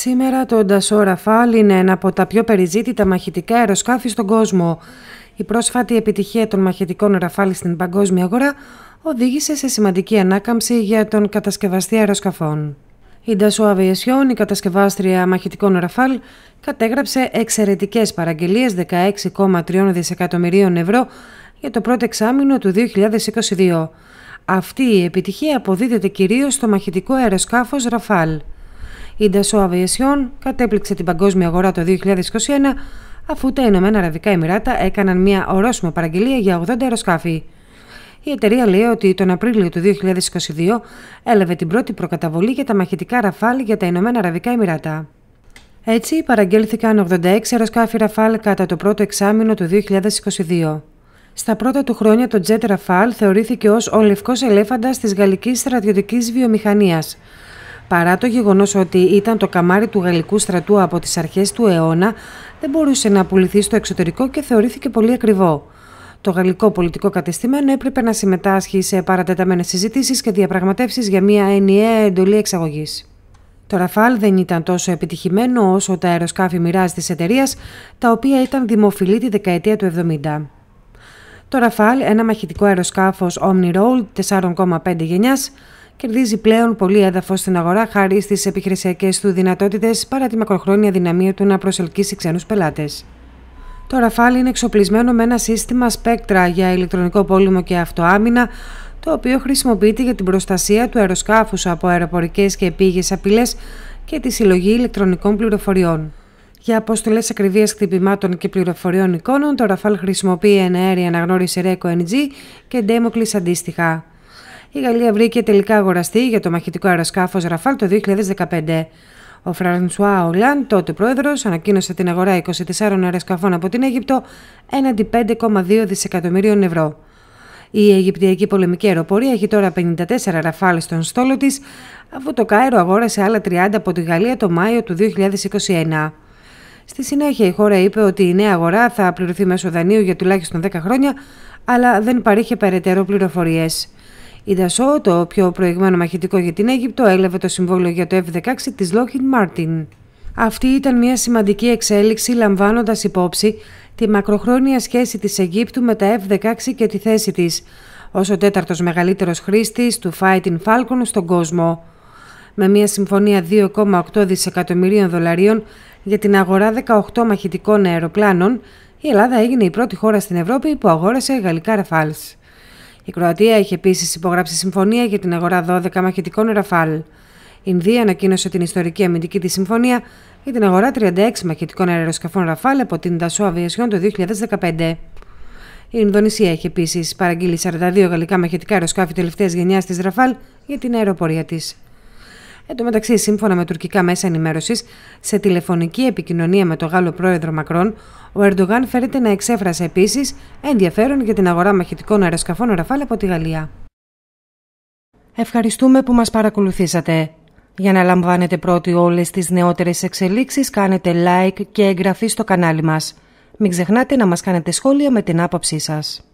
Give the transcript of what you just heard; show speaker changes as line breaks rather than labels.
Σήμερα το Ντασό Ραφάλ είναι ένα από τα πιο περιζήτητα μαχητικά αεροσκάφη στον κόσμο. Η πρόσφατη επιτυχία των μαχητικών Ραφάλ στην παγκόσμια αγορά οδήγησε σε σημαντική ανάκαμψη για τον κατασκευαστή αεροσκαφών. Η Ντασό Αβιεσιόν, η κατασκευάστρια μαχητικών Ραφάλ, κατέγραψε εξαιρετικές παραγγελίες 16,3 δισεκατομμυρίων ευρώ για το πρώτο εξάμεινο του 2022. Αυτή η επιτυχία αποδίδεται κυρίως στο μαχητικό αεροσκάφος Ραφάλ. Η Dassault Aviation κατέπληξε την παγκόσμια αγορά το 2021 αφού τα Ηνωμένα Αραβικά Εμμυράτα έκαναν μια ορόσημο παραγγελία για 80 αεροσκάφη. Η εταιρεία λέει ότι τον Απρίλιο του 2022 έλαβε την πρώτη προκαταβολή για τα μαχητικά ραφάλ για τα Ηνωμένα Αραβικά Εμμυράτα. Έτσι, παραγγέλθηκαν 86 αεροσκάφη ραφάλ κατά το πρώτο εξάμεινο του 2022. Στα πρώτα του χρόνια το Jet Rafale θεωρήθηκε ως ο λευκός ελέφαντας της γαλλικής στρατιωτικής βιομηχανίας, Παρά το γεγονός ότι ήταν το καμάρι του γαλλικού στρατού από τις αρχές του αιώνα, δεν μπορούσε να πουληθεί στο εξωτερικό και θεωρήθηκε πολύ ακριβό. Το γαλλικό πολιτικό κατεστημένο έπρεπε να συμμετάσχει σε παρατεταμένες συζητήσεις και διαπραγματεύσεις για μια ενιαία εντολή εξαγωγής. Το Ραφάλ δεν ήταν τόσο επιτυχημένο όσο τα αεροσκάφη μοιράζει της εταιρείας, τα οποία ήταν δημοφιλή τη δεκαετία του 70. Το Ραφάλ, ένα μαχητικό αεροσκάφος Omni Roll 4,5 γενιάς κερδίζει πλέον πολύ έδαφος στην αγορά χάρη στις επιχειρησιακές του δυνατότητες παρά τη μακροχρόνια δυναμία του να προσελκύσει ξένους πελάτες. Το Ραφάλ είναι εξοπλισμένο με ένα σύστημα σπέκτρα για ηλεκτρονικό πόλεμο και αυτοάμυνα, το οποίο χρησιμοποιείται για την προστασία του αεροσκάφους από αεροπορικές και επίγειες απειλές και τη συλλογή ηλεκτρονικών πληροφοριών. Για αποστολές ακριβίας χτυπημάτων και πληροφοριών εικόνων, το Ραφάλ χρησιμοποιεί αέρια αναγνώριση RECO NG και Ντέμοκλη αντίστοιχα η Γαλλία βρήκε τελικά αγοραστή για το μαχητικό αεροσκάφος Ραφάλ το 2015. Ο Φρανσουά Ολάν, τότε πρόεδρος, ανακοίνωσε την αγορά 24 αεροσκαφών από την Αίγυπτο έναντι 5,2 δισεκατομμυρίων ευρώ. Η Αιγυπτιακή πολεμική αεροπορία έχει τώρα 54 ραφάλ στον στόλο της, αφού το Κάιρο αγόρασε άλλα 30 από τη Γαλλία το Μάιο του 2021. Στη συνέχεια, η χώρα είπε ότι η νέα αγορά θα πληρωθεί μέσω δανείου για τουλάχιστον 10 χρόνια, αλλά δεν παρήχε περαιτέρω πληροφορίες. Η Ντασό, το πιο προηγμένο μαχητικό για την Αίγυπτο, έλαβε το συμβόλαιο για το F-16 της Lockheed Martin. Αυτή ήταν μια σημαντική εξέλιξη λαμβάνοντας υπόψη τη μακροχρόνια σχέση της Αιγύπτου με τα F-16 και τη θέση της, ως ο τέταρτος μεγαλύτερος χρήστης του Fighting Falcon στον κόσμο. Με μια συμφωνία 2,8 δισεκατομμυρίων δολαρίων για την αγορά 18 μαχητικών αεροπλάνων, η Ελλάδα έγινε η πρώτη χώρα στην Ευρώπη που αγόρασε γαλλικά Rafals. Η Κροατία έχει επίσης υπογράψει συμφωνία για την αγορά 12 μαχητικών Ραφάλ. Η Ινδία ανακοίνωσε την ιστορική αμυντική της συμφωνία για την αγορά 36 μαχητικών αεροσκαφών Ραφάλ από την Dassault Αβιασιών το 2015. Η Ινδονησία έχει επίσης παραγγείλει 42 γαλλικά μαχητικά αεροσκάφη τελευταίας γενιάς της Ραφάλ για την αεροπορία της. Εν τω μεταξύ, σύμφωνα με τουρκικά μέσα ενημέρωσης, σε τηλεφωνική επικοινωνία με τον Γάλλο πρόεδρο Μακρόν, ο Ερντογάν φέρεται να εξέφρασε επίσης ενδιαφέρον για την αγορά μαχητικών αεροσκαφών Ραφάλ από τη Γαλλία. Ευχαριστούμε που μας παρακολουθήσατε. Για να λαμβάνετε πρώτοι όλες τις νεότερες εξελίξεις, κάνετε like και εγγραφή στο κανάλι μας. Μην ξεχνάτε να μας κάνετε σχόλια με την άποψή σας.